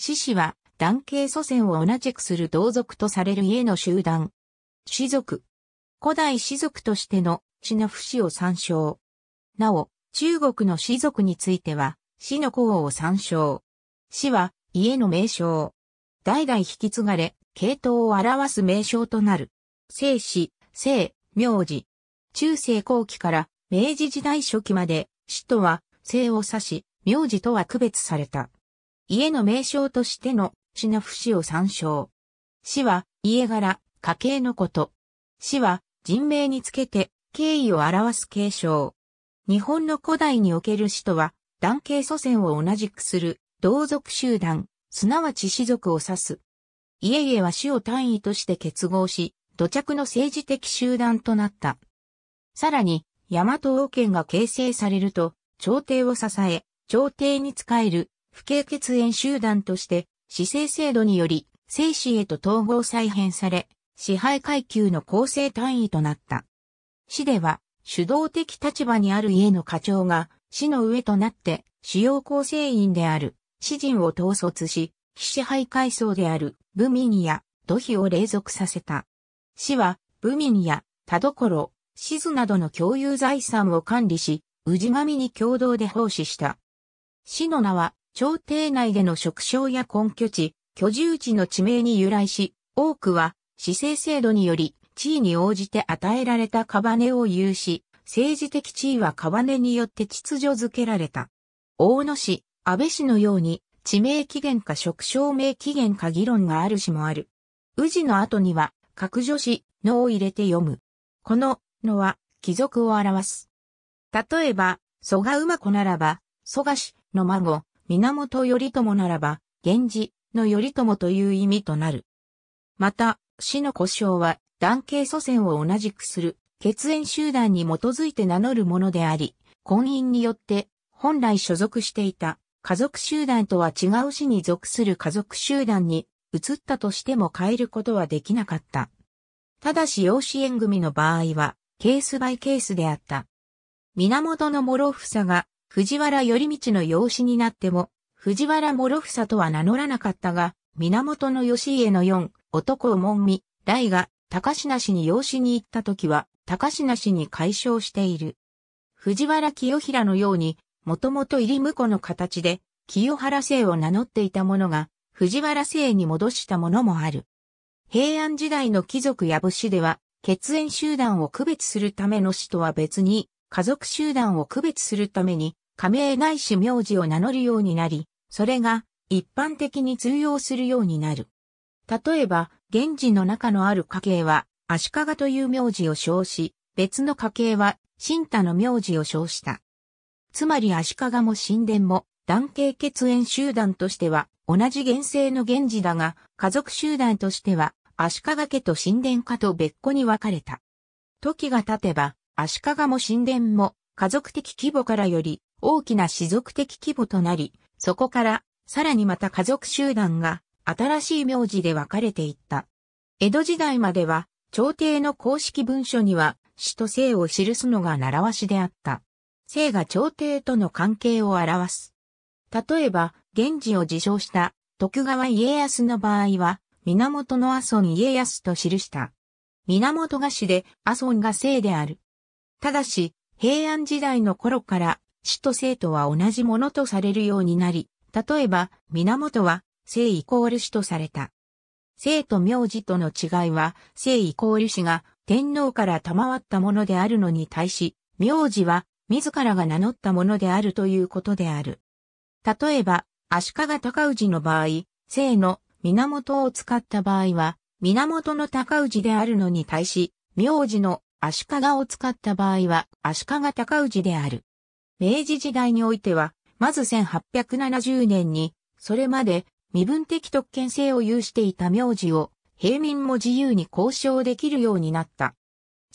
獅子は、男系祖先を同じくする同族とされる家の集団。氏族。古代氏族としての、氏の不死を参照。なお、中国の氏族については、氏の子を参照。氏は、家の名称。代々引き継がれ、系統を表す名称となる。姓氏、姓、名字。中世後期から明治時代初期まで、氏とは、姓を指し、名字とは区別された。家の名称としての品不死を参照。死は家柄、家系のこと。死は人名につけて敬意を表す継承。日本の古代における死とは、男系祖先を同じくする同族集団、すなわち士族を指す。家々は死を単位として結合し、土着の政治的集団となった。さらに、大和王権が形成されると、朝廷を支え、朝廷に仕える不敬血縁集団として、市政制度により、生死へと統合再編され、支配階級の構成単位となった。市では、主導的立場にある家の課長が、市の上となって、主要構成員である、市人を統率し、非支配階層である、武民や、土肥を隷属させた。市は、武民や、田所、市図などの共有財産を管理し、氏神に共同で奉仕した。市の名は、朝廷内での職称や根拠地、居住地の地名に由来し、多くは、市政制度により、地位に応じて与えられたカバネを有し、政治的地位はカバネによって秩序づけられた。大野市、安倍市のように、地名起源か職称名起源か議論がある市もある。宇治の後には、各助詞のを入れて読む。この、のは、貴族を表す。例えば、蘇我馬子ならば、蘇我氏の孫、源頼朝ならば、源氏の頼朝という意味となる。また、死の故障は、男系祖先を同じくする、血縁集団に基づいて名乗るものであり、婚姻によって、本来所属していた家族集団とは違う死に属する家族集団に移ったとしても変えることはできなかった。ただし養子縁組の場合は、ケースバイケースであった。源の諸房が藤原頼道の養子になっても、藤原諸房とは名乗らなかったが、源義家の四、男を門見、大が、高品氏に養子に行った時は、高品氏に解消している。藤原清平のように、もともと入り婿の形で、清原姓を名乗っていたものが、藤原姓に戻したものもある。平安時代の貴族や武士では、血縁集団を区別するための死とは別に、家族集団を区別するために、仮名ないし名字を名乗るようになり、それが一般的に通用するようになる。例えば、源氏の中のある家系は、足利という名字を称し、別の家系は、新太の名字を称した。つまり足利も神殿も、男系血縁集団としては、同じ原生の源氏だが、家族集団としては、足利家と神殿家と別個に分かれた。時が経てば、足利も神殿も、家族的規模からより、大きな氏族的規模となり、そこからさらにまた家族集団が新しい名字で分かれていった。江戸時代までは朝廷の公式文書には死と生を記すのが習わしであった。生が朝廷との関係を表す。例えば、源氏を自称した徳川家康の場合は、源の阿蘇に家康と記した。源が死で阿蘇が姓である。ただし、平安時代の頃から死と生とは同じものとされるようになり、例えば、源は、生イコール死とされた。生と名字との違いは、生イコール死が天皇から賜ったものであるのに対し、名字は自らが名乗ったものであるということである。例えば、足利尊氏の場合、生の源を使った場合は、源の尊氏であるのに対し、名字の足利を使った場合は、足利尊氏である。明治時代においては、まず1870年に、それまで身分的特権性を有していた名字を、平民も自由に交渉できるようになった。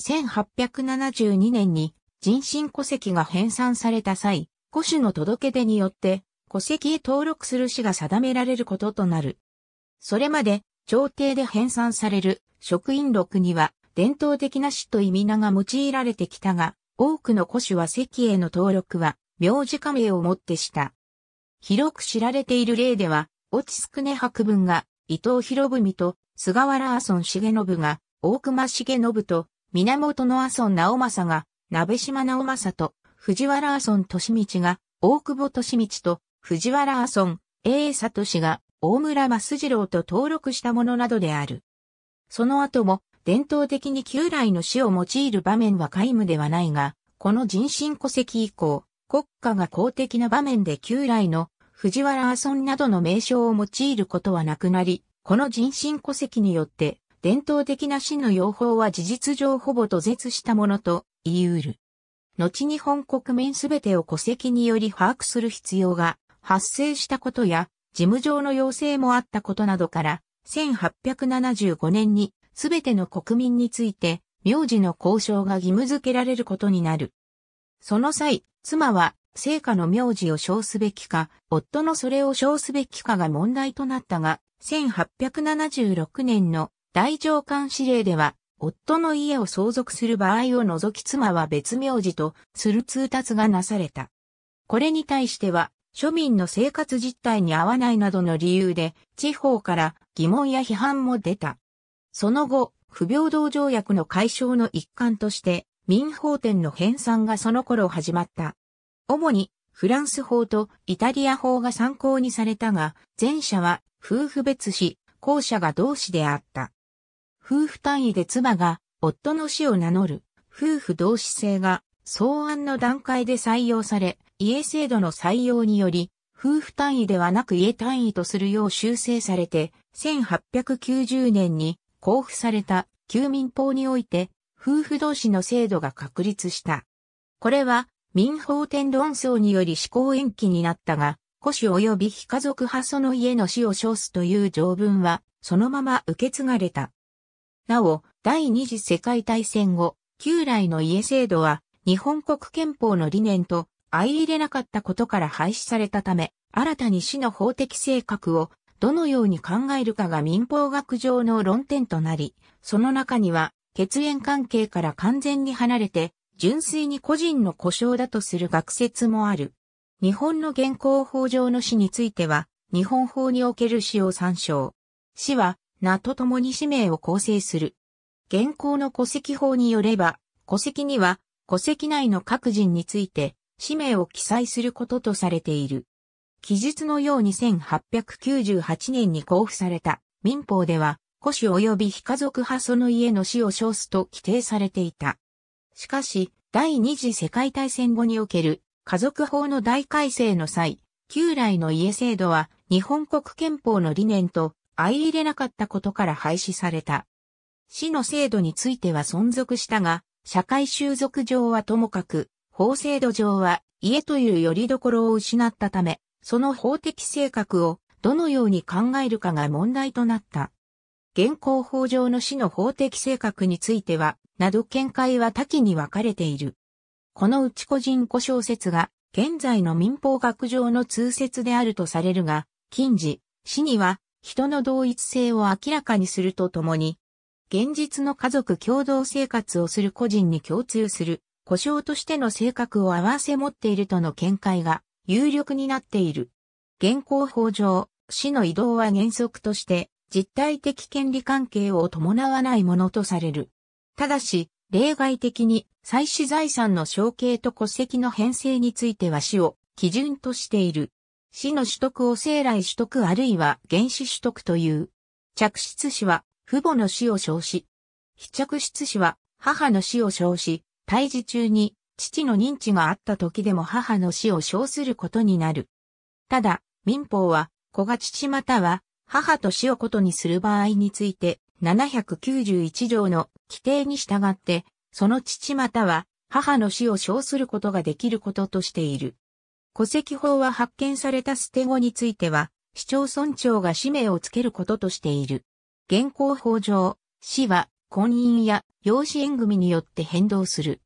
1872年に人身戸籍が編纂された際、戸主の届け出によって、戸籍へ登録する氏が定められることとなる。それまで、朝廷で編纂される職員録には、伝統的な氏と意味名が用いられてきたが、多くの古種は石への登録は、名字加盟をもってした。広く知られている例では、オチスクネ博文が、伊藤博文と、菅原阿孫重信が、大隈重信と、源の阿孫直政が、鍋島直政と、藤原阿孫利道が、大久保利道と、藤原阿孫、永里氏が、大村益次郎と登録したものなどである。その後も、伝統的に旧来の死を用いる場面は皆無ではないが、この人身戸籍以降、国家が公的な場面で旧来の藤原阿孫などの名称を用いることはなくなり、この人身戸籍によって、伝統的な死の用法は事実上ほぼ途絶したものと言い得る。後に本国民すべてを戸籍により把握する必要が発生したことや、事務上の要請もあったことなどから、1875年にすべての国民について、名字の交渉が義務付けられることになる。その際、妻は、聖果の名字を称すべきか、夫のそれを称すべきかが問題となったが、1876年の大上官指令では、夫の家を相続する場合を除き妻は別名字とする通達がなされた。これに対しては、庶民の生活実態に合わないなどの理由で、地方から疑問や批判も出た。その後、不平等条約の解消の一環として、民法典の編纂がその頃始まった。主に、フランス法とイタリア法が参考にされたが、前者は夫婦別子、後者が同士であった。夫婦単位で妻が夫の死を名乗る夫婦同士制が草案の段階で採用され、家制度の採用により、夫婦単位ではなく家単位とするよう修正されて、1890年に交付された旧民法において、夫婦同士の制度が確立した。これは、民法天論争により施行延期になったが、古子及び非家族派その家の死を称すという条文は、そのまま受け継がれた。なお、第二次世界大戦後、旧来の家制度は、日本国憲法の理念と相入れなかったことから廃止されたため、新たに死の法的性格をどのように考えるかが民法学上の論点となり、その中には血縁関係から完全に離れて、純粋に個人の故障だとする学説もある。日本の現行法上の死については、日本法における死を参照。死は、名と共に氏名を構成する。現行の戸籍法によれば、戸籍には、戸籍内の各人について、氏名を記載することとされている。記述のように1898年に交付された民法では、古種及び非家族派その家の死を称すと規定されていた。しかし、第二次世界大戦後における家族法の大改正の際、旧来の家制度は日本国憲法の理念と相入れなかったことから廃止された。死の制度については存続したが、社会収束上はともかく、法制度上は家という拠り所を失ったため、その法的性格をどのように考えるかが問題となった。現行法上の死の法的性格については、など見解は多岐に分かれている。このうち個人個障説が、現在の民法学上の通説であるとされるが、近似、死には、人の同一性を明らかにするとともに、現実の家族共同生活をする個人に共通する、故障としての性格を合わせ持っているとの見解が有力になっている。現行法上、市の移動は原則として実体的権利関係を伴わないものとされる。ただし、例外的に祭子財産の承継と戸籍の編成については市を基準としている。市の取得を生来取得あるいは原始取得という。着室市は父母の死を称し、非着室市は母の死を称し、胎児中に父の認知があった時でも母の死を称することになる。ただ、民法は、子が父または、母と死をことにする場合について、791条の規定に従って、その父または、母の死を称することができることとしている。戸籍法は発見された捨て子については、市町村長が氏名をつけることとしている。現行法上、死は婚姻や養子縁組によって変動する。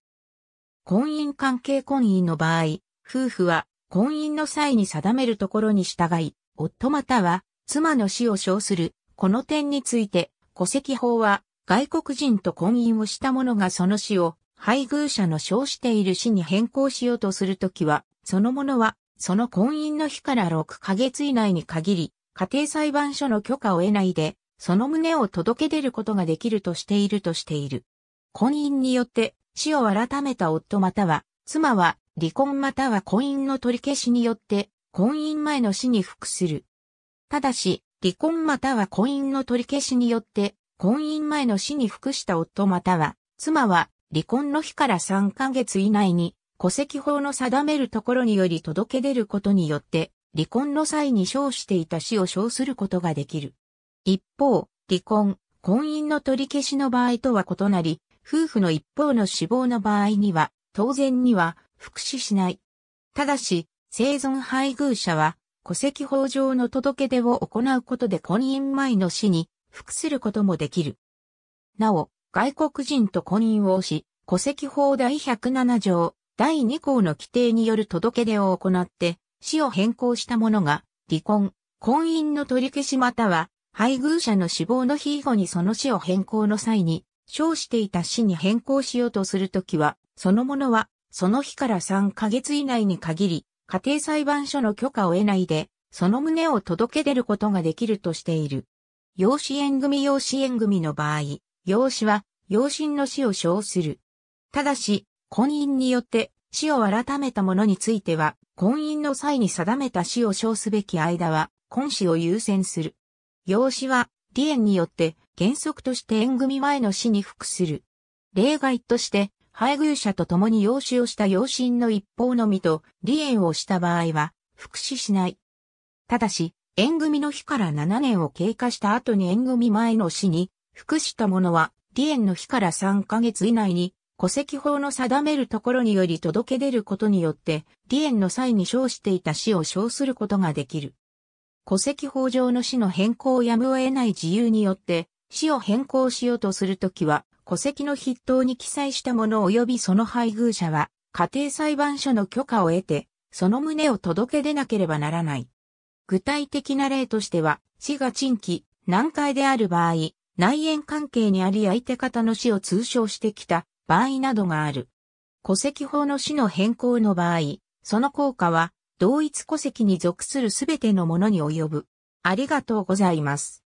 婚姻関係婚姻の場合、夫婦は婚姻の際に定めるところに従い、夫または妻の死を称する。この点について、戸籍法は外国人と婚姻をした者がその死を配偶者の称している死に変更しようとするときは、その者はその婚姻の日から6ヶ月以内に限り、家庭裁判所の許可を得ないで、その旨を届け出ることができるとしているとしている。婚姻によって死を改めた夫または、妻は、離婚または婚姻の取り消しによって、婚姻前の死に服する。ただし、離婚または婚姻の取り消しによって、婚姻前の死に服した夫または、妻は、離婚の日から3ヶ月以内に、戸籍法の定めるところにより届け出ることによって、離婚の際に称していた死を称することができる。一方、離婚、婚姻の取り消しの場合とは異なり、夫婦の一方の死亡の場合には、当然には、福祉しない。ただし、生存配偶者は、戸籍法上の届け出を行うことで婚姻前の死に、服することもできる。なお、外国人と婚姻をし、戸籍法第107条、第2項の規定による届け出を行って、死を変更した者が、離婚、婚姻の取り消しまたは、配偶者の死亡の日以後にその死を変更の際に、称していた市に変更しようとするときは、そのものは、その日から3ヶ月以内に限り、家庭裁判所の許可を得ないで、その旨を届け出ることができるとしている。養子縁組養子縁組の場合、養子は、養親の死を称する。ただし、婚姻によって死を改めた者については、婚姻の際に定めた死を称すべき間は、婚死を優先する。養子は、利縁によって原則として縁組前の死に服する。例外として、配偶者と共に養子をした養親の一方のみと離縁をした場合は、服死しない。ただし、縁組の日から7年を経過した後に縁組前の死に、服した者は、離縁の日から3ヶ月以内に、戸籍法の定めるところにより届け出ることによって、離縁の際に称していた死を称することができる。戸籍法上の死の変更やむを得ない自由によって、死を変更しようとするときは、戸籍の筆頭に記載したもの及びその配偶者は、家庭裁判所の許可を得て、その旨を届け出なければならない。具体的な例としては、市が賃金、難解である場合、内縁関係にあり相手方の死を通称してきた場合などがある。戸籍法の死の変更の場合、その効果は同一戸籍に属するすべてのものに及ぶ。ありがとうございます。